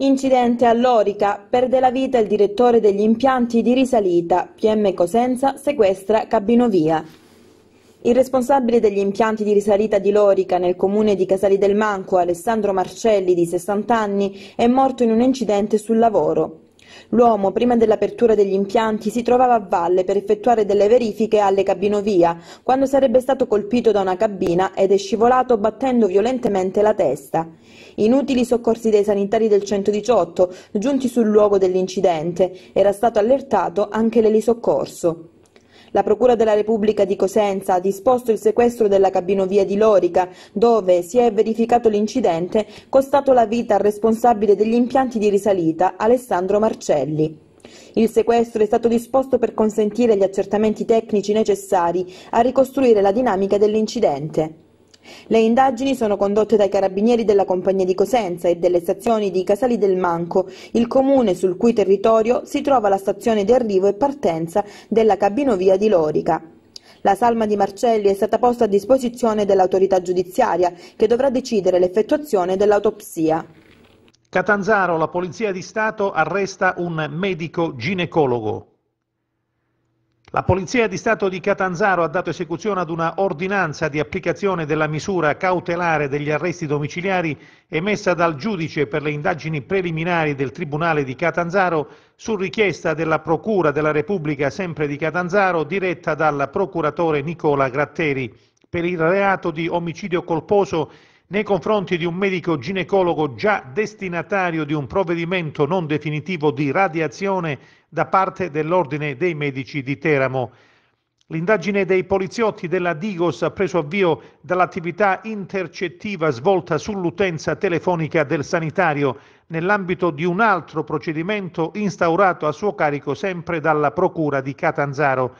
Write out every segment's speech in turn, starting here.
Incidente a Lorica, perde la vita il direttore degli impianti di risalita, PM Cosenza sequestra Cabinovia. Il responsabile degli impianti di risalita di Lorica nel comune di Casali del Manco, Alessandro Marcelli, di 60 anni, è morto in un incidente sul lavoro. L'uomo, prima dell'apertura degli impianti, si trovava a valle per effettuare delle verifiche alle cabinovia, quando sarebbe stato colpito da una cabina ed è scivolato battendo violentemente la testa. Inutili soccorsi dei sanitari del 118, giunti sul luogo dell'incidente. Era stato allertato anche l'elisoccorso. La Procura della Repubblica di Cosenza ha disposto il sequestro della cabinovia di Lorica, dove si è verificato l'incidente, costato la vita al responsabile degli impianti di risalita, Alessandro Marcelli. Il sequestro è stato disposto per consentire gli accertamenti tecnici necessari a ricostruire la dinamica dell'incidente. Le indagini sono condotte dai carabinieri della compagnia di Cosenza e delle stazioni di Casali del Manco, il comune sul cui territorio si trova la stazione di arrivo e partenza della cabinovia di Lorica. La salma di Marcelli è stata posta a disposizione dell'autorità giudiziaria che dovrà decidere l'effettuazione dell'autopsia. Catanzaro, la Polizia di Stato arresta un medico ginecologo. La Polizia di Stato di Catanzaro ha dato esecuzione ad una ordinanza di applicazione della misura cautelare degli arresti domiciliari emessa dal giudice per le indagini preliminari del Tribunale di Catanzaro su richiesta della Procura della Repubblica sempre di Catanzaro diretta dal procuratore Nicola Gratteri per il reato di omicidio colposo nei confronti di un medico ginecologo già destinatario di un provvedimento non definitivo di radiazione da parte dell'Ordine dei Medici di Teramo. L'indagine dei poliziotti della Digos ha preso avvio dall'attività intercettiva svolta sull'utenza telefonica del sanitario nell'ambito di un altro procedimento instaurato a suo carico sempre dalla Procura di Catanzaro.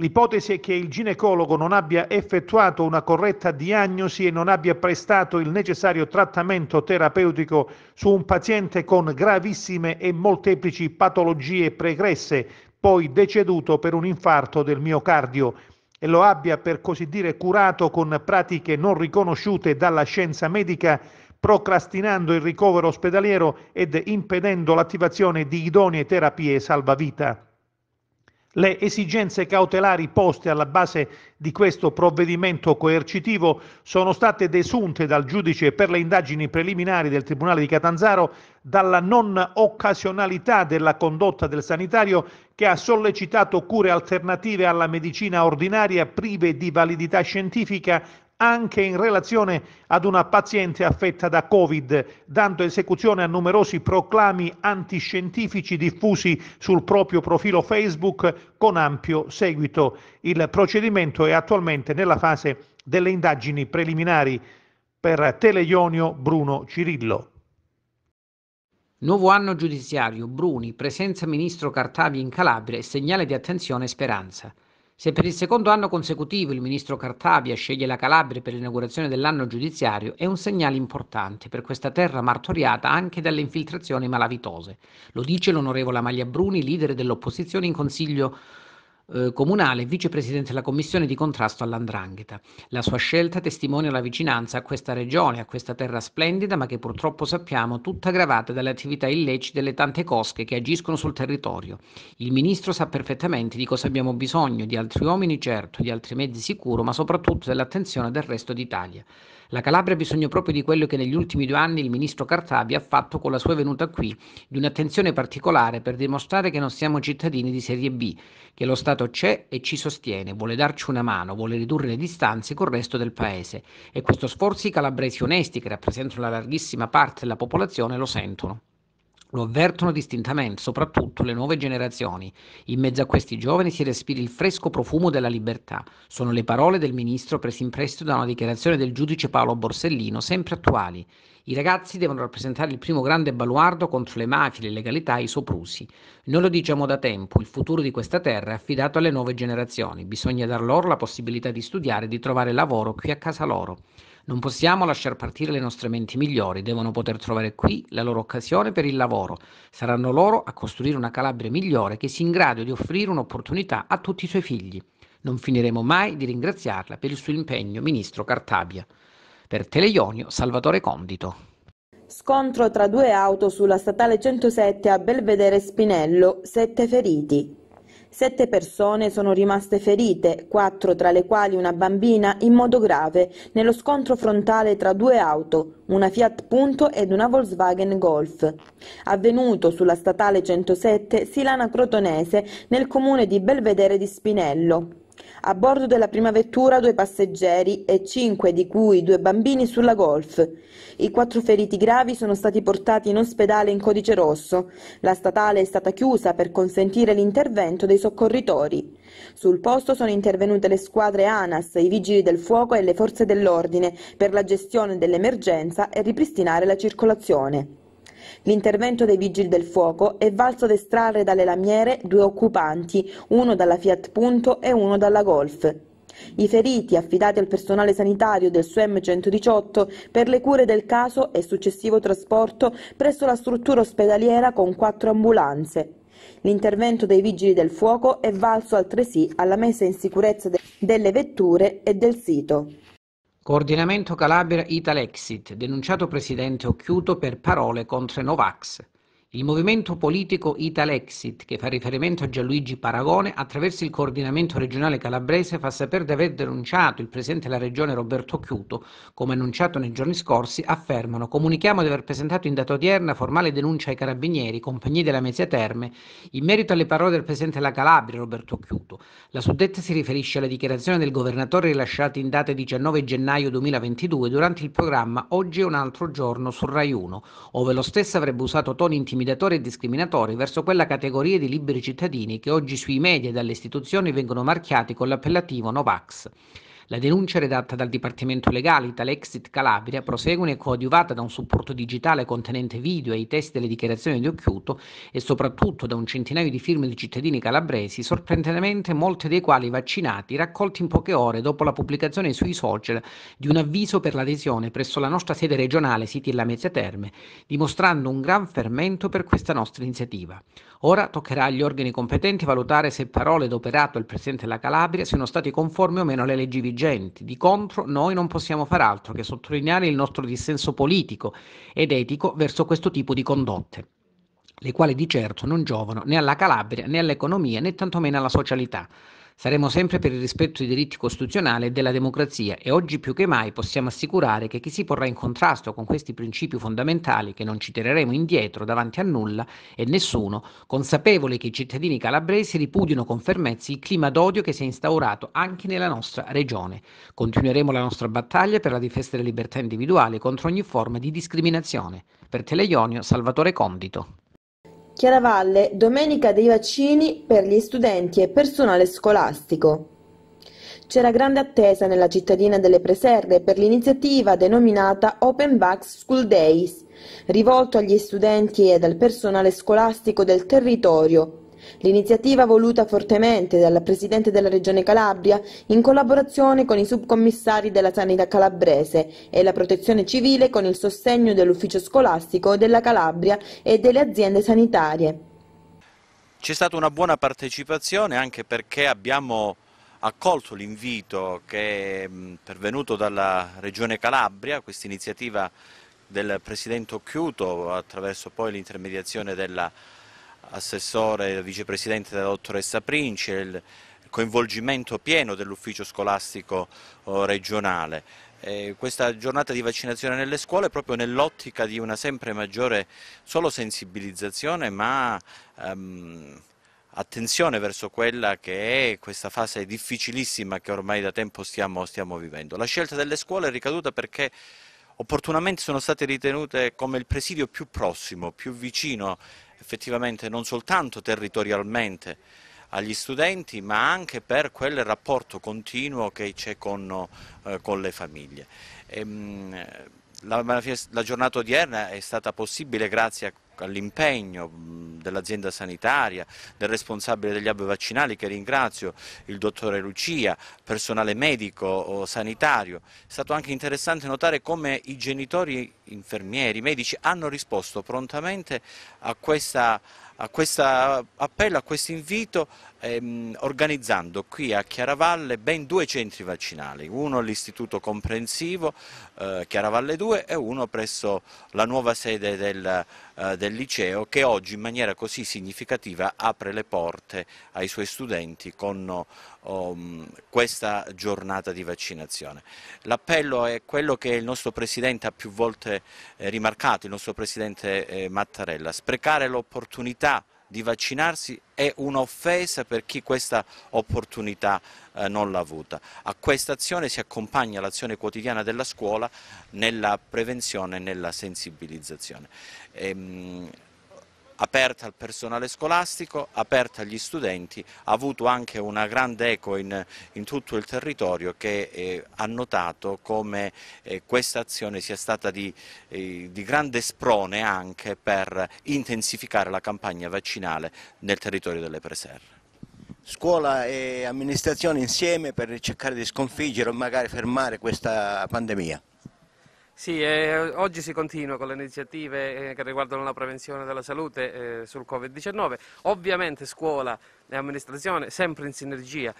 L'ipotesi è che il ginecologo non abbia effettuato una corretta diagnosi e non abbia prestato il necessario trattamento terapeutico su un paziente con gravissime e molteplici patologie pregresse, poi deceduto per un infarto del miocardio e lo abbia per così dire curato con pratiche non riconosciute dalla scienza medica, procrastinando il ricovero ospedaliero ed impedendo l'attivazione di idonee terapie salvavita. Le esigenze cautelari poste alla base di questo provvedimento coercitivo sono state desunte dal giudice per le indagini preliminari del Tribunale di Catanzaro dalla non occasionalità della condotta del sanitario che ha sollecitato cure alternative alla medicina ordinaria prive di validità scientifica anche in relazione ad una paziente affetta da Covid, dando esecuzione a numerosi proclami antiscientifici diffusi sul proprio profilo Facebook con ampio seguito. Il procedimento è attualmente nella fase delle indagini preliminari. Per Teleionio Bruno Cirillo. Nuovo anno giudiziario, Bruni, presenza ministro Cartavi in Calabria e segnale di attenzione e speranza. Se per il secondo anno consecutivo il ministro Cartabia sceglie la Calabria per l'inaugurazione dell'anno giudiziario, è un segnale importante per questa terra martoriata anche dalle infiltrazioni malavitose. Lo dice l'onorevole Amalia Bruni, leader dell'opposizione in Consiglio eh, comunale e vicepresidente della commissione di contrasto all'andrangheta. La sua scelta testimonia la vicinanza a questa regione, a questa terra splendida, ma che purtroppo sappiamo tutta gravata dalle attività illecite delle tante cosche che agiscono sul territorio. Il ministro sa perfettamente di cosa abbiamo bisogno, di altri uomini certo, di altri mezzi sicuro, ma soprattutto dell'attenzione del resto d'Italia. La Calabria ha bisogno proprio di quello che negli ultimi due anni il ministro Cartabia ha fatto con la sua venuta qui, di un'attenzione particolare per dimostrare che non siamo cittadini di serie B, che lo Stato c'è e ci sostiene, vuole darci una mano, vuole ridurre le distanze col resto del paese. E questo sforzo i calabresi onesti, che rappresentano la larghissima parte della popolazione, lo sentono. Lo avvertono distintamente, soprattutto le nuove generazioni. In mezzo a questi giovani si respira il fresco profumo della libertà. Sono le parole del ministro prese in prestito da una dichiarazione del giudice Paolo Borsellino, sempre attuali. I ragazzi devono rappresentare il primo grande baluardo contro le mafie, l'illegalità e i soprusi. Noi lo diciamo da tempo, il futuro di questa terra è affidato alle nuove generazioni. Bisogna dar loro la possibilità di studiare e di trovare lavoro qui a casa loro. Non possiamo lasciar partire le nostre menti migliori, devono poter trovare qui la loro occasione per il lavoro. Saranno loro a costruire una Calabria migliore che sia in grado di offrire un'opportunità a tutti i suoi figli. Non finiremo mai di ringraziarla per il suo impegno, ministro Cartabia. Per Teleionio, Salvatore Condito. Scontro tra due auto sulla statale 107 a Belvedere Spinello, sette feriti. Sette persone sono rimaste ferite, quattro tra le quali una bambina in modo grave, nello scontro frontale tra due auto, una Fiat Punto ed una Volkswagen Golf. Avvenuto sulla statale 107 Silana Crotonese nel comune di Belvedere di Spinello. A bordo della prima vettura due passeggeri e cinque, di cui due bambini, sulla Golf. I quattro feriti gravi sono stati portati in ospedale in codice rosso. La statale è stata chiusa per consentire l'intervento dei soccorritori. Sul posto sono intervenute le squadre ANAS, i vigili del fuoco e le forze dell'ordine per la gestione dell'emergenza e ripristinare la circolazione. L'intervento dei vigili del fuoco è valso ad estrarre dalle lamiere due occupanti, uno dalla Fiat Punto e uno dalla Golf. I feriti, affidati al personale sanitario del SUEM 118 per le cure del caso e successivo trasporto presso la struttura ospedaliera con quattro ambulanze. L'intervento dei vigili del fuoco è valso altresì alla messa in sicurezza delle vetture e del sito. Coordinamento Calabria Italexit, denunciato presidente Occhiuto per parole contro Novax. Il movimento politico Italexit, che fa riferimento a Gianluigi Paragone, attraverso il coordinamento regionale calabrese fa sapere di aver denunciato il presidente della regione Roberto Chiuto, come annunciato nei giorni scorsi, affermano comunichiamo di aver presentato in data odierna formale denuncia ai carabinieri, compagnie della Mesia Terme, in merito alle parole del presidente della Calabria Roberto Chiuto. La suddetta si riferisce alla dichiarazione del governatore rilasciata in data 19 gennaio 2022 durante il programma Oggi è un altro giorno su Rai 1, ove lo stesso avrebbe usato toni intimidanti intimidatori e discriminatori verso quella categoria di liberi cittadini che oggi sui media e dalle istituzioni vengono marchiati con l'appellativo Novax. La denuncia redatta dal Dipartimento Legale Italexit Calabria prosegue e coadiuvata da un supporto digitale contenente video e i testi delle dichiarazioni di Occhiuto e soprattutto da un centinaio di firme di cittadini calabresi, sorprendentemente molte dei quali vaccinati, raccolti in poche ore dopo la pubblicazione sui social di un avviso per l'adesione presso la nostra sede regionale Siti e Lamezia Terme, dimostrando un gran fermento per questa nostra iniziativa. Ora toccherà agli organi competenti valutare se parole d'operato del Presidente della Calabria siano stati conformi o meno alle leggi vigenti. Di contro, noi non possiamo far altro che sottolineare il nostro dissenso politico ed etico verso questo tipo di condotte le quali di certo non giovano né alla Calabria né all'economia né tantomeno alla socialità. Saremo sempre per il rispetto dei diritti costituzionali e della democrazia e oggi più che mai possiamo assicurare che chi si porrà in contrasto con questi principi fondamentali, che non ci tireremo indietro davanti a nulla e nessuno, consapevole che i cittadini calabresi ripudiano con fermezza il clima d'odio che si è instaurato anche nella nostra regione. Continueremo la nostra battaglia per la difesa delle libertà individuali contro ogni forma di discriminazione. Per Teleionio, Salvatore Condito. Chiaravalle, domenica dei vaccini per gli studenti e personale scolastico. C'era grande attesa nella cittadina delle Preserve per l'iniziativa denominata Open Vax School Days, rivolto agli studenti e al personale scolastico del territorio L'iniziativa voluta fortemente dalla Presidente della Regione Calabria in collaborazione con i subcommissari della Sanità Calabrese e la Protezione Civile con il sostegno dell'Ufficio Scolastico della Calabria e delle aziende sanitarie. C'è stata una buona partecipazione anche perché abbiamo accolto l'invito che è pervenuto dalla Regione Calabria, questa iniziativa del Presidente Occhiuto attraverso poi l'intermediazione della assessore e vicepresidente della dottoressa Prince, il coinvolgimento pieno dell'ufficio scolastico oh, regionale. Eh, questa giornata di vaccinazione nelle scuole è proprio nell'ottica di una sempre maggiore solo sensibilizzazione ma ehm, attenzione verso quella che è questa fase difficilissima che ormai da tempo stiamo, stiamo vivendo. La scelta delle scuole è ricaduta perché opportunamente sono state ritenute come il presidio più prossimo, più vicino effettivamente non soltanto territorialmente agli studenti ma anche per quel rapporto continuo che c'è con, eh, con, le famiglie. E, ehm, la, la, giornata odierna è stata possibile grazie all'impegno dell'azienda sanitaria, del responsabile degli hub vaccinali che ringrazio, il dottore Lucia, personale medico sanitario. È stato anche interessante notare come i genitori, infermieri, medici hanno risposto prontamente a, questa, a questo appello, a questo invito ehm, organizzando qui a Chiaravalle ben due centri vaccinali, uno all'Istituto Comprensivo eh, Chiaravalle 2 e uno presso la nuova sede del, eh, del liceo che oggi in maniera così significativa apre le porte ai suoi studenti con um, questa giornata di vaccinazione. L'appello è quello che il nostro Presidente ha più volte eh, rimarcato, il nostro Presidente eh, Mattarella, sprecare l'opportunità di vaccinarsi è un'offesa per chi questa opportunità eh, non l'ha avuta. A questa azione si accompagna l'azione quotidiana della scuola nella prevenzione e nella sensibilizzazione. Ehm, aperta al personale scolastico, aperta agli studenti, ha avuto anche una grande eco in, in tutto il territorio che eh, ha notato come eh, questa azione sia stata di, eh, di grande sprone anche per intensificare la campagna vaccinale nel territorio delle preserre scuola e amministrazione insieme per cercare di sconfiggere o magari fermare questa pandemia. Sì, eh, oggi si continua con le iniziative eh, che riguardano la prevenzione della salute eh, sul Covid-19, ovviamente scuola e amministrazione sempre in sinergia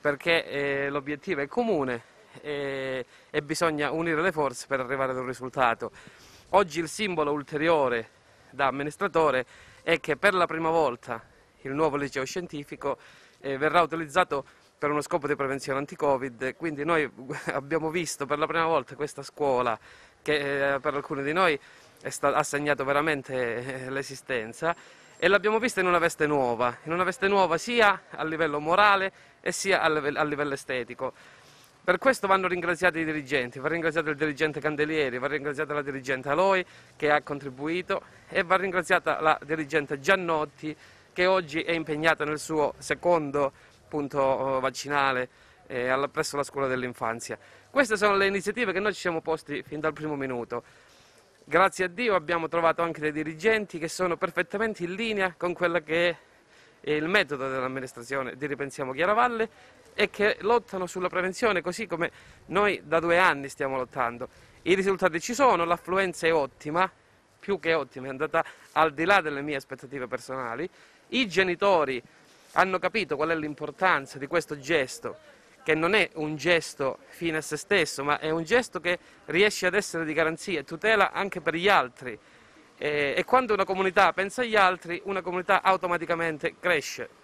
perché eh, l'obiettivo è comune eh, e bisogna unire le forze per arrivare ad un risultato. Oggi il simbolo ulteriore da amministratore è che per la prima volta il nuovo liceo scientifico verrà utilizzato per uno scopo di prevenzione anti-Covid, quindi noi abbiamo visto per la prima volta questa scuola che eh, per alcuni di noi sta- ha segnato veramente eh, l'esistenza e l'abbiamo vista in una veste nuova, in una veste nuova sia a livello morale e sia a livello, a livello estetico. Per questo vanno ringraziati i dirigenti, va ringraziato il dirigente Candelieri, va ringraziata la dirigente Aloi che ha contribuito e va ringraziata la dirigente Giannotti che oggi è impegnata nel suo secondo appunto oh, vaccinale eh, presso la scuola dell'infanzia. Queste sono le iniziative che noi ci siamo posti fin dal primo minuto. Grazie a Dio abbiamo trovato anche dei dirigenti che sono perfettamente in linea con quello che è il metodo dell'amministrazione di Ripensiamo Chiaravalle e che lottano sulla prevenzione così come noi da due anni stiamo lottando. I risultati ci sono, l'affluenza è ottima, più che ottima, è andata al di là delle mie aspettative personali. I genitori hanno capito qual è l'importanza di questo gesto, che non è un gesto fine a se stesso, ma è un gesto che riesce ad essere di garanzia, e tutela anche per gli altri. Eh, e quando una comunità pensa agli altri, una comunità automaticamente cresce.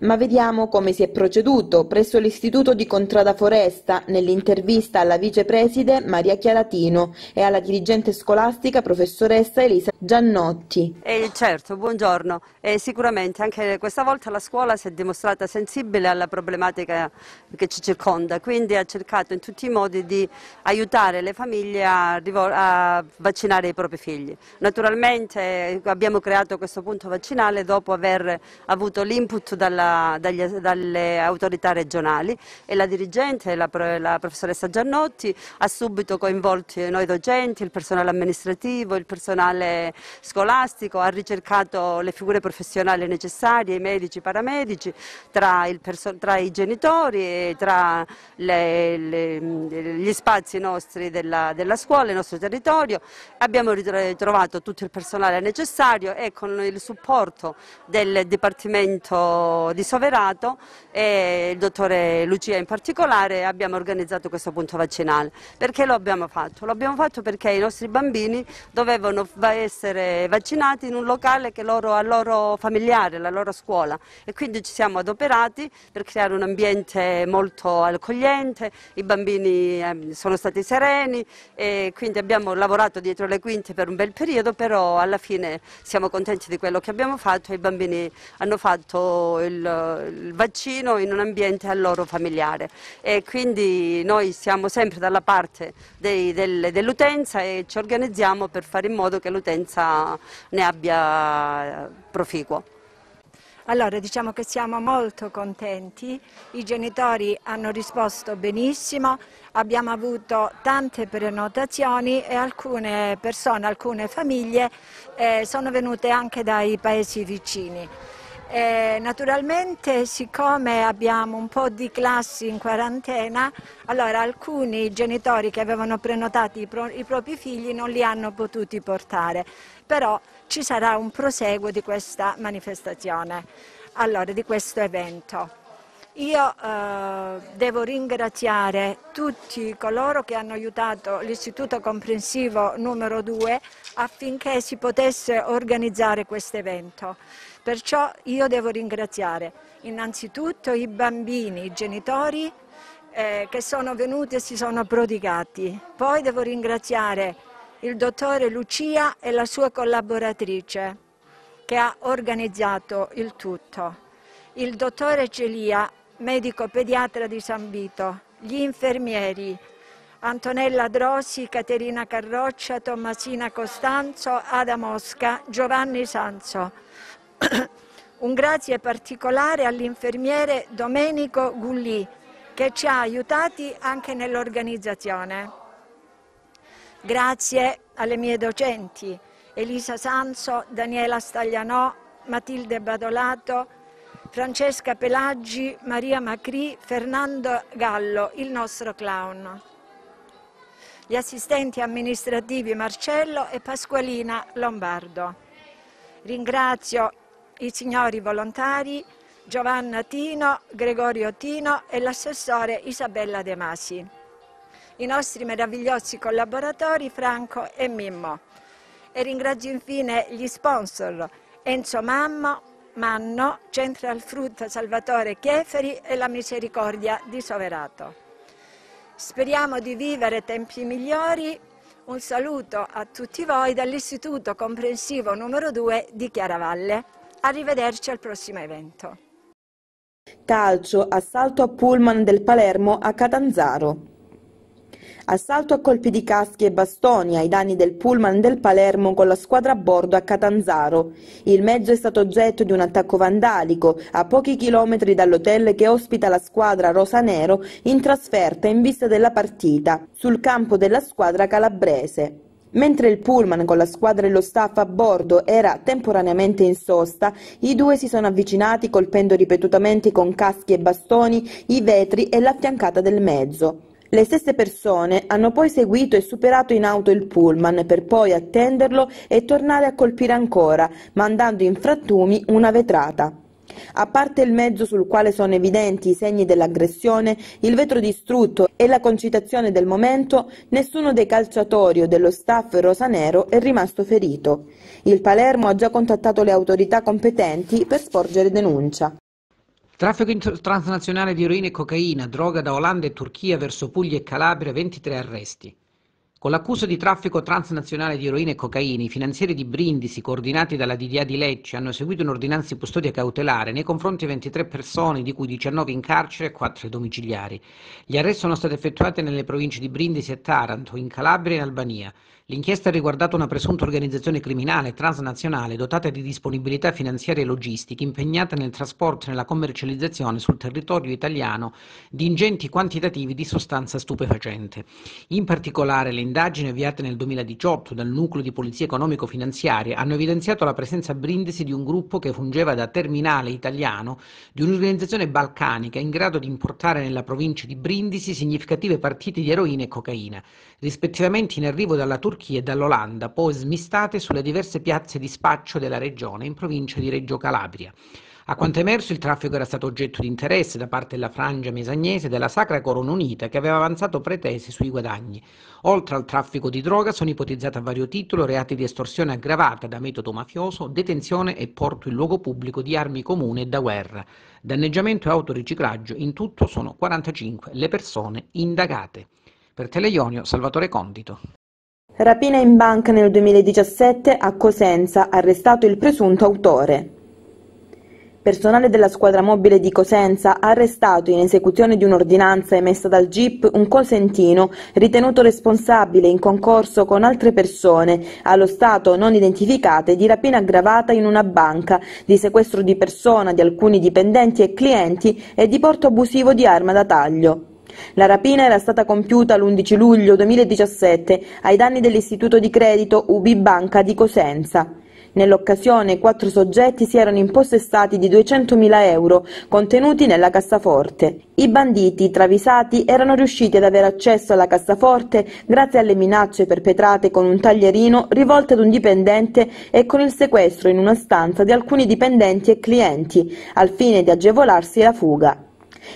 Ma vediamo come si è proceduto presso l'Istituto di Contrada Foresta nell'intervista alla vicepreside Maria Chiaratino e alla dirigente scolastica professoressa Elisa Giannotti. Eh, certo, buongiorno. Eh, sicuramente anche questa volta la scuola si è dimostrata sensibile alla problematica che ci circonda, quindi ha cercato in tutti i modi di aiutare le famiglie a, a vaccinare i propri figli. Naturalmente eh, abbiamo creato questo punto vaccinale dopo aver avuto l'input dalla dagli, dalle autorità regionali e la dirigente, la, la, professoressa Giannotti, ha subito coinvolto noi docenti, il personale amministrativo, il personale scolastico, ha ricercato le figure professionali necessarie, i medici, i paramedici, tra, tra i genitori e tra le, le, gli spazi nostri della, della scuola, il nostro territorio. Abbiamo ritrovato tutto il personale necessario e con il supporto del Dipartimento di Soverato e il dottore Lucia in particolare abbiamo organizzato questo punto vaccinale. Perché lo abbiamo fatto? Lo abbiamo fatto perché i nostri bambini dovevano essere vaccinati in un locale che loro, a loro familiare, la loro scuola e quindi ci siamo adoperati per creare un ambiente molto accogliente, i bambini ehm, sono stati sereni e quindi abbiamo lavorato dietro le quinte per un bel periodo, però alla fine siamo contenti di quello che abbiamo fatto e i bambini hanno fatto il il, vaccino in un ambiente a loro familiare e quindi noi siamo sempre dalla parte del, dell'utenza e ci organizziamo per fare in modo che l'utenza ne abbia proficuo. Allora, diciamo che siamo molto contenti, i genitori hanno risposto benissimo, abbiamo avuto tante prenotazioni e alcune persone, alcune famiglie eh, sono venute anche dai paesi vicini. Eh, naturalmente siccome abbiamo un po' di classi in quarantena, allora alcuni genitori che avevano prenotato i, pro i propri figli non li hanno potuti portare, però ci sarà un proseguo di questa manifestazione, allora di questo evento. Io eh, devo ringraziare tutti coloro che hanno aiutato l'Istituto Comprensivo numero 2 affinché si potesse organizzare questo evento. Perciò io devo ringraziare innanzitutto i bambini, i genitori eh, che sono venuti e si sono prodigati. Poi devo ringraziare il dottore Lucia e la sua collaboratrice che ha organizzato il tutto. Il dottore Celia, medico pediatra di San Vito, gli infermieri Antonella Drossi, Caterina Carroccia, Tommasina Costanzo, Ada Mosca, Giovanni Sanzo. Un grazie particolare all'infermiere Domenico Gulli che ci ha aiutati anche nell'organizzazione. Grazie alle mie docenti Elisa Sanso, Daniela Staglianò, Matilde Badolato, Francesca Pelaggi, Maria Macri, Fernando Gallo, il nostro clown. Gli assistenti amministrativi Marcello e Pasqualina Lombardo. Ringrazio i signori volontari Giovanna Tino, Gregorio Tino e l'assessore Isabella De Masi. I nostri meravigliosi collaboratori Franco e Mimmo. E ringrazio infine gli sponsor Enzo Mammo, Manno, Central Fruit Salvatore Chieferi e la Misericordia di Soverato. Speriamo di vivere tempi migliori. Un saluto a tutti voi dall'Istituto Comprensivo numero 2 di Chiaravalle. Arrivederci al prossimo evento. Calcio, assalto a pullman del Palermo a Catanzaro. Assalto a colpi di caschi e bastoni ai danni del pullman del Palermo con la squadra a bordo a Catanzaro. Il mezzo è stato oggetto di un attacco vandalico a pochi chilometri dall'hotel che ospita la squadra rosanero in trasferta in vista della partita sul campo della squadra calabrese. Mentre il pullman con la squadra e lo staff a bordo era temporaneamente in sosta, i due si sono avvicinati colpendo ripetutamente con caschi e bastoni i vetri e l'affiancata del mezzo. Le stesse persone hanno poi seguito e superato in auto il pullman per poi attenderlo e tornare a colpire ancora, mandando in frattumi una vetrata. A parte il mezzo sul quale sono evidenti i segni dell'aggressione, il vetro distrutto e la concitazione del momento, nessuno dei calciatori o dello staff rosanero è rimasto ferito. Il Palermo ha già contattato le autorità competenti per sporgere denuncia. Traffico transnazionale di eroina e cocaina, droga da Olanda e Turchia verso Puglia e Calabria, 23 arresti. Con l'accusa di traffico transnazionale di eroina e cocaina, i finanzieri di Brindisi, coordinati dalla DDA di Lecce, hanno eseguito un'ordinanza di custodia cautelare nei confronti di 23 persone, di cui 19 in carcere e 4 domiciliari. Gli arresti sono stati effettuati nelle province di Brindisi e Taranto, in Calabria e in Albania. L'inchiesta ha riguardato una presunta organizzazione criminale transnazionale dotata di disponibilità finanziarie e logistiche impegnata nel trasporto e nella commercializzazione sul territorio italiano di ingenti quantitativi di sostanza stupefacente. In particolare le indagini avviate nel 2018 dal Nucleo di Polizia Economico-Finanziaria hanno evidenziato la presenza a Brindisi di un gruppo che fungeva da terminale italiano di un'organizzazione balcanica in grado di importare nella provincia di Brindisi significative partite di eroina e cocaina, rispettivamente in arrivo dalla Turchia Turchia e dall'Olanda, poi smistate sulle diverse piazze di spaccio della regione in provincia di Reggio Calabria. A quanto emerso, il traffico era stato oggetto di interesse da parte della frangia mesagnese della Sacra Corona Unita che aveva avanzato pretese sui guadagni. Oltre al traffico di droga sono ipotizzati a vario titolo reati di estorsione aggravata da metodo mafioso, detenzione e porto in luogo pubblico di armi comuni e da guerra. Danneggiamento e autoriciclaggio, in tutto sono 45 le persone indagate. Per Teleionio, Salvatore Condito. Rapina in banca nel 2017 a Cosenza, arrestato il presunto autore. Personale della squadra mobile di Cosenza ha arrestato in esecuzione di un'ordinanza emessa dal GIP un cosentino ritenuto responsabile in concorso con altre persone, allo stato non identificate, di rapina aggravata in una banca, di sequestro di persona di alcuni dipendenti e clienti e di porto abusivo di arma da taglio. La rapina era stata compiuta l'11 luglio 2017 ai danni dell'istituto di credito UBI Banca di Cosenza. Nell'occasione quattro soggetti si erano impossessati di 200.000 euro contenuti nella cassaforte. I banditi, travisati, erano riusciti ad avere accesso alla cassaforte grazie alle minacce perpetrate con un taglierino rivolto ad un dipendente e con il sequestro in una stanza di alcuni dipendenti e clienti, al fine di agevolarsi la fuga.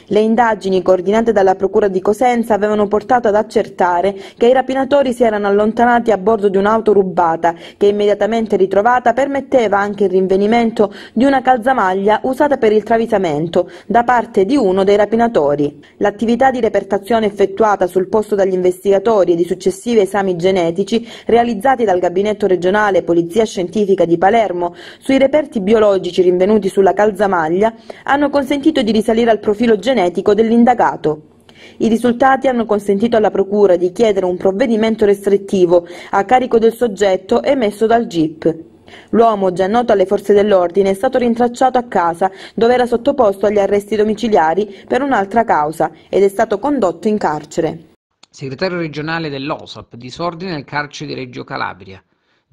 Le indagini coordinate dalla Procura di Cosenza avevano portato ad accertare che i rapinatori si erano allontanati a bordo di un'auto rubata che immediatamente ritrovata permetteva anche il rinvenimento di una calzamaglia usata per il travisamento da parte di uno dei rapinatori. L'attività di repertazione effettuata sul posto dagli investigatori e di successivi esami genetici realizzati dal Gabinetto regionale Polizia Scientifica di Palermo sui reperti biologici rinvenuti sulla calzamaglia hanno consentito di risalire al profilo genetico dell'indagato. I risultati hanno consentito alla Procura di chiedere un provvedimento restrittivo a carico del soggetto emesso dal GIP. L'uomo, già noto alle forze dell'ordine, è stato rintracciato a casa dove era sottoposto agli arresti domiciliari per un'altra causa ed è stato condotto in carcere. Segretario regionale dell'OSAP, disordine al carcere di Reggio Calabria.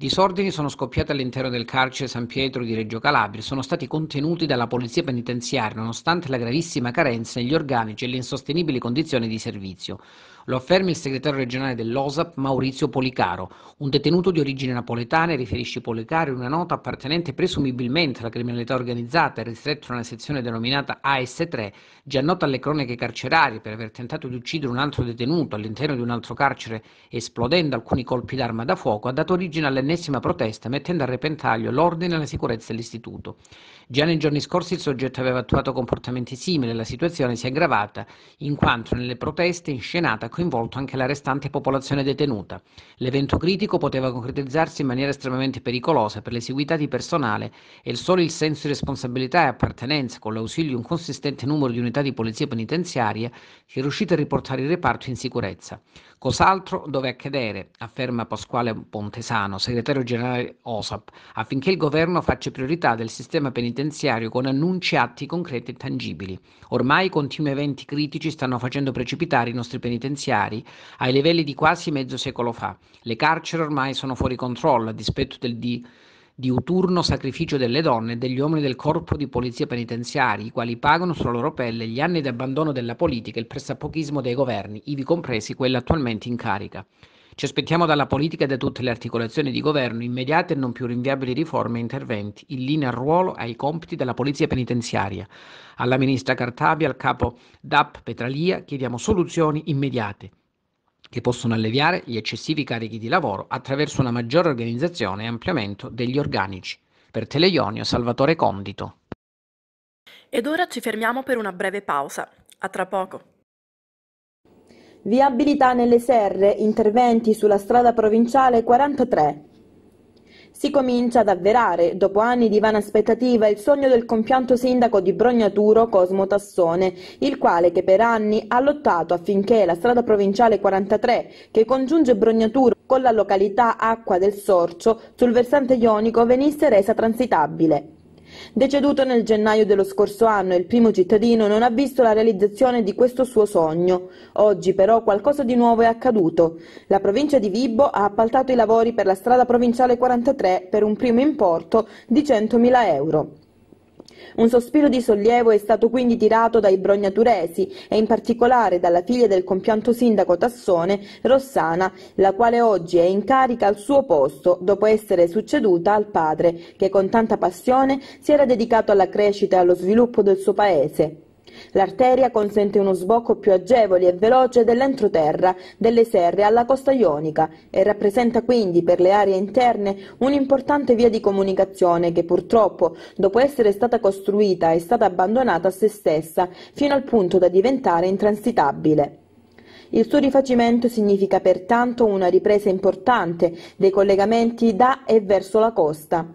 Disordini sono scoppiati all'interno del carcere San Pietro di Reggio Calabria e sono stati contenuti dalla polizia penitenziaria nonostante la gravissima carenza negli organici e le insostenibili condizioni di servizio. Lo afferma il segretario regionale dell'OSAP Maurizio Policaro. Un detenuto di origine napoletana, riferisce Policaro, in una nota appartenente presumibilmente alla criminalità organizzata e ristretto nella sezione denominata AS3, già nota alle cronache carcerarie per aver tentato di uccidere un altro detenuto all'interno di un altro carcere esplodendo alcuni colpi d'arma da fuoco, ha dato origine all'ennesima protesta mettendo a repentaglio l'ordine e la sicurezza dell'istituto. Già nei giorni scorsi il soggetto aveva attuato comportamenti simili e la situazione si è aggravata in quanto nelle proteste in scenata ha coinvolto anche la restante popolazione detenuta. L'evento critico poteva concretizzarsi in maniera estremamente pericolosa per l'esiguità di personale e solo il senso di responsabilità e appartenenza con l'ausilio di un consistente numero di unità di polizia penitenziaria si è riuscito a riportare il reparto in sicurezza. Cos'altro deve accadere, afferma Pasquale Pontesano, segretario generale OSAP, affinché il governo faccia priorità del sistema penitenziario con annunci e atti concreti e tangibili. Ormai continui eventi critici stanno facendo precipitare i nostri penitenziari ai livelli di quasi mezzo secolo fa. Le carceri ormai sono fuori controllo, a dispetto del di diuturno sacrificio delle donne e degli uomini del corpo di polizia penitenziari, i quali pagano sulla loro pelle gli anni di abbandono della politica e il pressapochismo dei governi, ivi compresi quelli attualmente in carica. Ci aspettiamo dalla politica e da tutte le articolazioni di governo immediate e non più rinviabili riforme e interventi, in linea al ruolo e ai compiti della polizia penitenziaria. Alla ministra Cartabia, al capo DAP Petralia, chiediamo soluzioni immediate che possono alleviare gli eccessivi carichi di lavoro attraverso una maggiore organizzazione e ampliamento degli organici. Per Teleionio Salvatore Condito. Ed ora ci fermiamo per una breve pausa. A tra poco. Viabilità nelle serre, interventi sulla strada provinciale 43. Si comincia ad avverare, dopo anni di vana aspettativa, il sogno del compianto sindaco di Brognaturo Cosmo Tassone, il quale che per anni ha lottato affinché la strada provinciale 43, che congiunge Brognaturo con la località Acqua del Sorcio, sul versante ionico venisse resa transitabile. Deceduto nel gennaio dello scorso anno, il primo cittadino non ha visto la realizzazione di questo suo sogno. Oggi però qualcosa di nuovo è accaduto. La provincia di Vibo ha appaltato i lavori per la strada provinciale 43 per un primo importo di 100.000 euro. Un sospiro di sollievo è stato quindi tirato dai brognaturesi e in particolare dalla figlia del compianto sindaco Tassone, Rossana, la quale oggi è in carica al suo posto dopo essere succeduta al padre che con tanta passione si era dedicato alla crescita e allo sviluppo del suo paese. L'arteria consente uno sbocco più agevole e veloce dell'entroterra, delle serre alla costa ionica e rappresenta quindi per le aree interne un'importante via di comunicazione che purtroppo, dopo essere stata costruita, è stata abbandonata a se stessa fino al punto da diventare intransitabile. Il suo rifacimento significa pertanto una ripresa importante dei collegamenti da e verso la costa.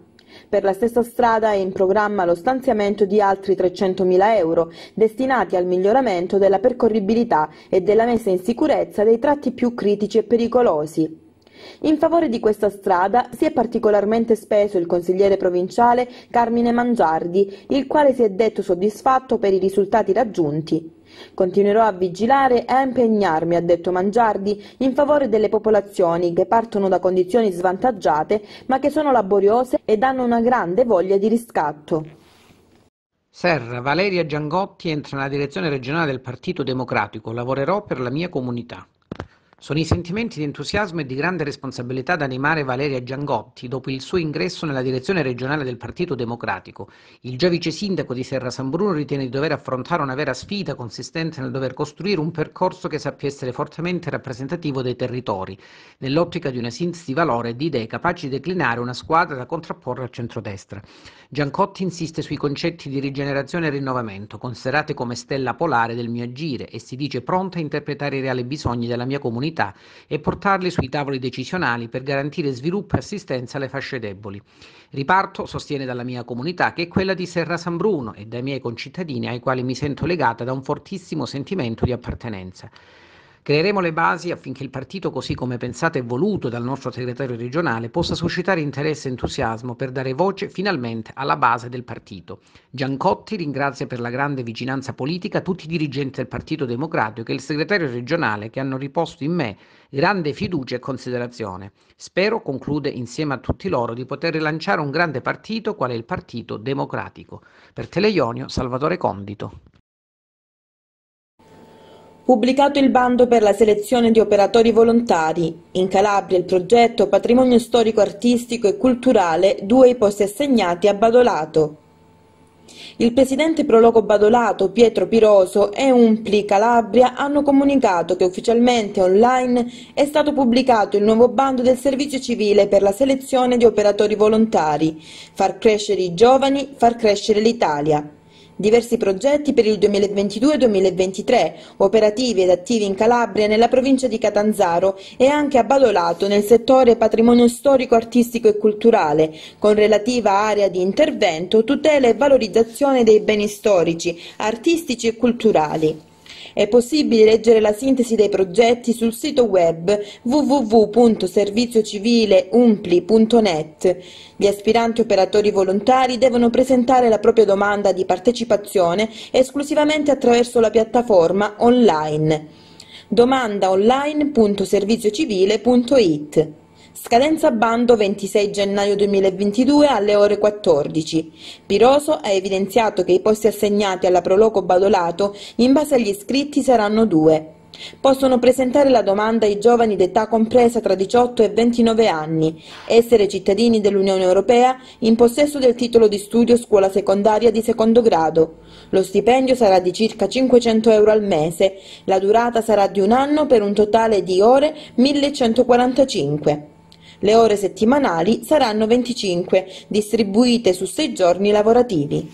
Per la stessa strada è in programma lo stanziamento di altri 300.000 euro destinati al miglioramento della percorribilità e della messa in sicurezza dei tratti più critici e pericolosi. In favore di questa strada si è particolarmente speso il consigliere provinciale Carmine Mangiardi, il quale si è detto soddisfatto per i risultati raggiunti. Continuerò a vigilare e a impegnarmi, ha detto Mangiardi, in favore delle popolazioni che partono da condizioni svantaggiate ma che sono laboriose e hanno una grande voglia di riscatto. Serra, Valeria Giangotti entra nella direzione regionale del Partito Democratico. Lavorerò per la mia comunità. Sono i sentimenti di entusiasmo e di grande responsabilità ad animare Valeria Giangotti dopo il suo ingresso nella direzione regionale del Partito Democratico. Il già vice sindaco di Serra San Bruno ritiene di dover affrontare una vera sfida consistente nel dover costruire un percorso che sappia essere fortemente rappresentativo dei territori, nell'ottica di una sintesi di valore e di idee capaci di declinare una squadra da contrapporre al centrodestra. Giancotti insiste sui concetti di rigenerazione e rinnovamento, considerate come stella polare del mio agire, e si dice pronta a interpretare i reali bisogni della mia comunità e portarli sui tavoli decisionali per garantire sviluppo e assistenza alle fasce deboli. Riparto, sostiene dalla mia comunità, che è quella di Serra San Bruno e dai miei concittadini ai quali mi sento legata da un fortissimo sentimento di appartenenza. Creeremo le basi affinché il partito, così come pensato e voluto dal nostro segretario regionale, possa suscitare interesse e entusiasmo per dare voce finalmente alla base del partito. Giancotti ringrazia per la grande vicinanza politica tutti i dirigenti del Partito Democratico e il segretario regionale che hanno riposto in me grande fiducia e considerazione. Spero, conclude insieme a tutti loro, di poter rilanciare un grande partito qual è il Partito Democratico. Per Teleionio, Salvatore Condito. Pubblicato il bando per la selezione di operatori volontari. In Calabria il progetto Patrimonio storico, artistico e culturale, due i posti assegnati a Badolato. Il presidente Prologo Badolato, Pietro Piroso e Umpli Calabria hanno comunicato che ufficialmente online è stato pubblicato il nuovo bando del servizio civile per la selezione di operatori volontari. Far crescere i giovani, far crescere l'Italia. Diversi progetti per il 2022-2023, operativi ed attivi in Calabria, nella provincia di Catanzaro e anche a Badolato nel settore patrimonio storico, artistico e culturale, con relativa area di intervento, tutela e valorizzazione dei beni storici, artistici e culturali. È possibile leggere la sintesi dei progetti sul sito web www.serviziocivileumpli.net. Gli aspiranti operatori volontari devono presentare la propria domanda di partecipazione esclusivamente attraverso la piattaforma online domandaonline.serviziocivile.it Scadenza bando 26 gennaio 2022 alle ore 14. Piroso ha evidenziato che i posti assegnati alla Proloco Badolato in base agli iscritti saranno due. Possono presentare la domanda i giovani d'età compresa tra 18 e 29 anni, essere cittadini dell'Unione Europea in possesso del titolo di studio scuola secondaria di secondo grado. Lo stipendio sarà di circa 500 euro al mese, la durata sarà di un anno per un totale di ore 1145. Le ore settimanali saranno 25, distribuite su sei giorni lavorativi.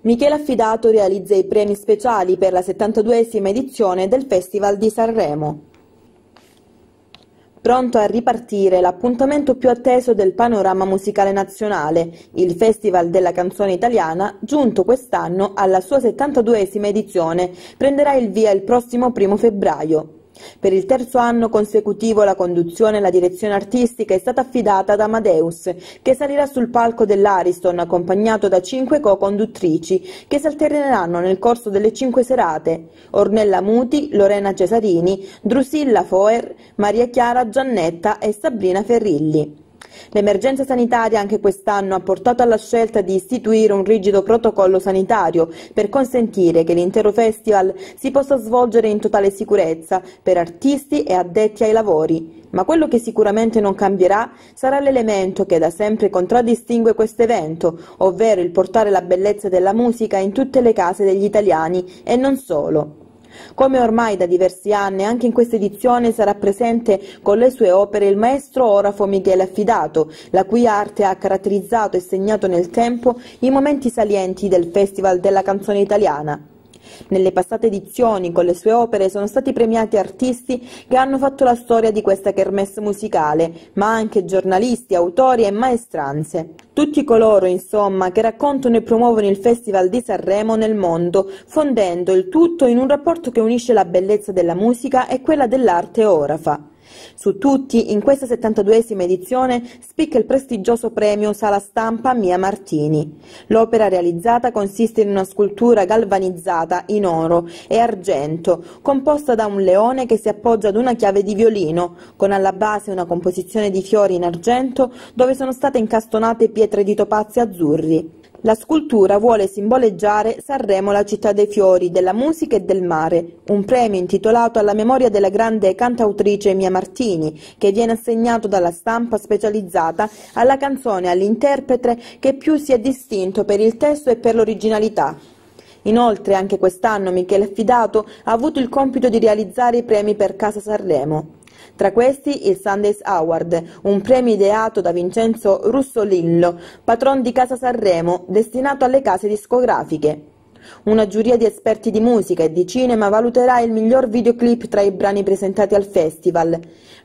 Michele Affidato realizza i premi speciali per la 72esima edizione del Festival di Sanremo. Pronto a ripartire l'appuntamento più atteso del panorama musicale nazionale, il Festival della canzone italiana, giunto quest'anno alla sua 72esima edizione, prenderà il via il prossimo primo febbraio. Per il terzo anno consecutivo la conduzione e la direzione artistica è stata affidata ad Amadeus, che salirà sul palco dell'Ariston accompagnato da cinque co-conduttrici che si alterneranno nel corso delle cinque serate Ornella Muti, Lorena Cesarini, Drusilla Foer, Maria Chiara Giannetta e Sabrina Ferrilli. L'emergenza sanitaria anche quest'anno ha portato alla scelta di istituire un rigido protocollo sanitario per consentire che l'intero festival si possa svolgere in totale sicurezza per artisti e addetti ai lavori. Ma quello che sicuramente non cambierà sarà l'elemento che da sempre contraddistingue questo evento, ovvero il portare la bellezza della musica in tutte le case degli italiani e non solo. Come ormai da diversi anni, anche in questa edizione sarà presente con le sue opere il maestro Orafo Michele Affidato, la cui arte ha caratterizzato e segnato nel tempo i momenti salienti del Festival della canzone italiana. Nelle passate edizioni con le sue opere sono stati premiati artisti che hanno fatto la storia di questa kermesse musicale, ma anche giornalisti, autori e maestranze. Tutti coloro, insomma, che raccontano e promuovono il Festival di Sanremo nel mondo, fondendo il tutto in un rapporto che unisce la bellezza della musica e quella dell'arte orafa. Su tutti, in questa 72esima edizione, spicca il prestigioso premio Sala Stampa Mia Martini. L'opera realizzata consiste in una scultura galvanizzata in oro e argento, composta da un leone che si appoggia ad una chiave di violino, con alla base una composizione di fiori in argento dove sono state incastonate pietre di topazio azzurri. La scultura vuole simboleggiare Sanremo la città dei fiori, della musica e del mare, un premio intitolato alla memoria della grande cantautrice Mia Martini, che viene assegnato dalla stampa specializzata alla canzone e all'interprete che più si è distinto per il testo e per l'originalità. Inoltre anche quest'anno Michele Affidato ha avuto il compito di realizzare i premi per Casa Sanremo. Tra questi il Sundays Award, un premio ideato da Vincenzo Russolillo, patron di Casa Sanremo, destinato alle case discografiche. Una giuria di esperti di musica e di cinema valuterà il miglior videoclip tra i brani presentati al festival.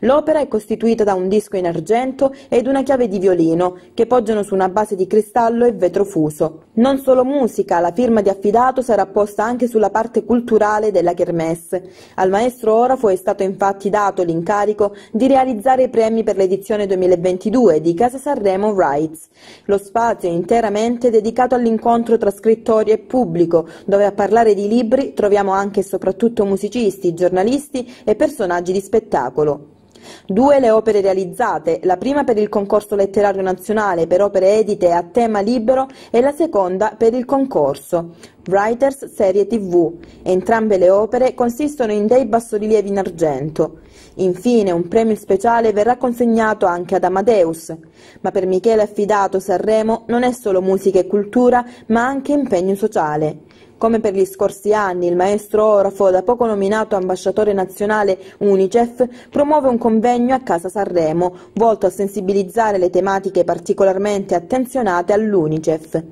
L'opera è costituita da un disco in argento ed una chiave di violino, che poggiano su una base di cristallo e vetro fuso. Non solo musica, la firma di affidato sarà posta anche sulla parte culturale della Kermesse. Al maestro Orafo è stato infatti dato l'incarico di realizzare i premi per l'edizione 2022 di Casa Sanremo Rights. Lo spazio è interamente dedicato all'incontro tra scrittori e pubblico, Pubblico, dove a parlare di libri troviamo anche e soprattutto musicisti, giornalisti e personaggi di spettacolo. Due le opere realizzate, la prima per il concorso letterario nazionale per opere edite a tema libero e la seconda per il concorso Writers Serie TV. Entrambe le opere consistono in dei bassorilievi in argento. Infine un premio speciale verrà consegnato anche ad Amadeus, ma per Michele Affidato Sanremo non è solo musica e cultura, ma anche impegno sociale. Come per gli scorsi anni, il maestro Orafo, da poco nominato ambasciatore nazionale UNICEF, promuove un convegno a Casa Sanremo, volto a sensibilizzare le tematiche particolarmente attenzionate all'UNICEF.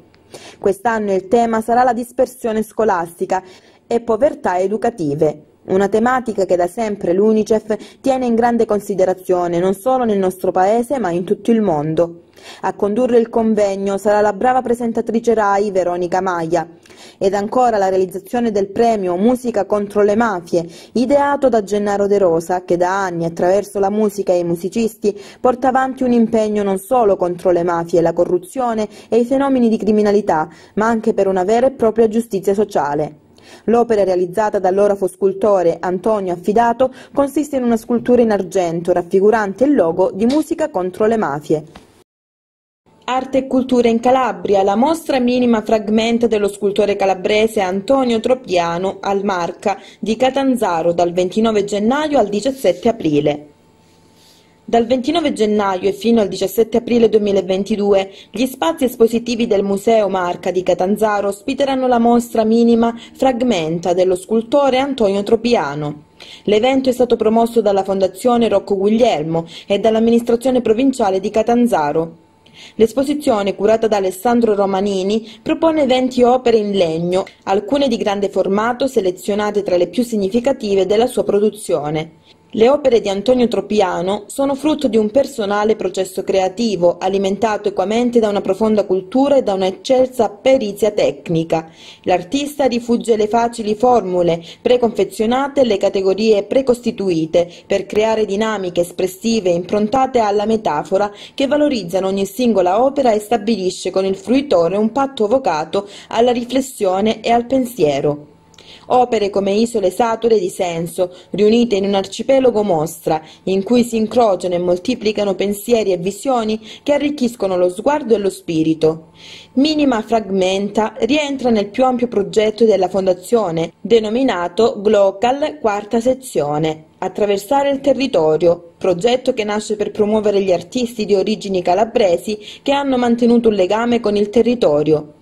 Quest'anno il tema sarà la dispersione scolastica e povertà educative. Una tematica che da sempre l'UNICEF tiene in grande considerazione non solo nel nostro paese ma in tutto il mondo. A condurre il convegno sarà la brava presentatrice RAI Veronica Maia ed ancora la realizzazione del premio Musica contro le mafie, ideato da Gennaro De Rosa, che da anni attraverso la musica e i musicisti porta avanti un impegno non solo contro le mafie, la corruzione e i fenomeni di criminalità, ma anche per una vera e propria giustizia sociale. L'opera realizzata dall'orafo scultore Antonio Affidato consiste in una scultura in argento raffigurante il logo di Musica contro le mafie. Arte e cultura in Calabria, la mostra minima fragmenta dello scultore calabrese Antonio Tropiano al Marca di Catanzaro dal 29 gennaio al 17 aprile. Dal 29 gennaio e fino al 17 aprile 2022 gli spazi espositivi del Museo Marca di Catanzaro ospiteranno la mostra minima Fragmenta dello scultore Antonio Tropiano. L'evento è stato promosso dalla Fondazione Rocco Guglielmo e dall'amministrazione provinciale di Catanzaro. L'esposizione, curata da Alessandro Romanini, propone 20 opere in legno, alcune di grande formato selezionate tra le più significative della sua produzione. Le opere di Antonio Tropiano sono frutto di un personale processo creativo, alimentato equamente da una profonda cultura e da un'eccelsa perizia tecnica. L'artista rifugge le facili formule preconfezionate e le categorie precostituite per creare dinamiche espressive improntate alla metafora che valorizzano ogni singola opera e stabilisce con il fruitore un patto vocato alla riflessione e al pensiero opere come isole sature di senso, riunite in un arcipelago mostra, in cui si incrociano e moltiplicano pensieri e visioni che arricchiscono lo sguardo e lo spirito. Minima Fragmenta rientra nel più ampio progetto della Fondazione, denominato Glocal Quarta Sezione, Attraversare il territorio, progetto che nasce per promuovere gli artisti di origini calabresi che hanno mantenuto un legame con il territorio.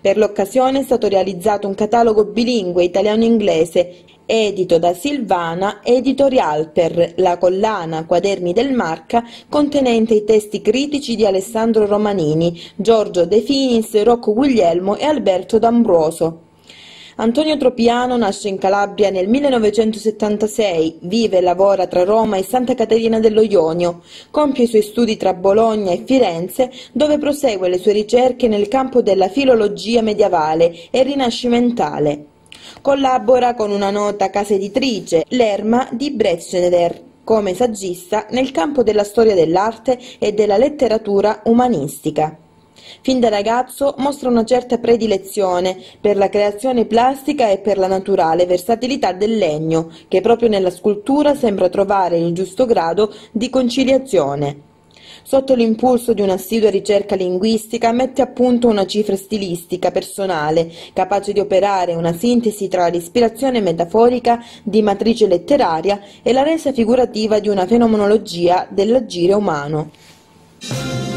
Per l'occasione è stato realizzato un catalogo bilingue italiano-inglese edito da Silvana Editorial per la collana Quaderni del Marca contenente i testi critici di Alessandro Romanini, Giorgio De Finis, Rocco Guglielmo e Alberto D'Ambroso. Antonio Tropiano nasce in Calabria nel 1976, vive e lavora tra Roma e Santa Caterina dello Ionio, compie i suoi studi tra Bologna e Firenze, dove prosegue le sue ricerche nel campo della filologia medievale e rinascimentale. Collabora con una nota casa editrice, l'Erma di Brechneder, come saggista nel campo della storia dell'arte e della letteratura umanistica. Fin da ragazzo mostra una certa predilezione per la creazione plastica e per la naturale versatilità del legno, che proprio nella scultura sembra trovare il giusto grado di conciliazione. Sotto l'impulso di un'assidua ricerca linguistica mette a punto una cifra stilistica personale, capace di operare una sintesi tra l'ispirazione metaforica di matrice letteraria e la resa figurativa di una fenomenologia dell'agire umano.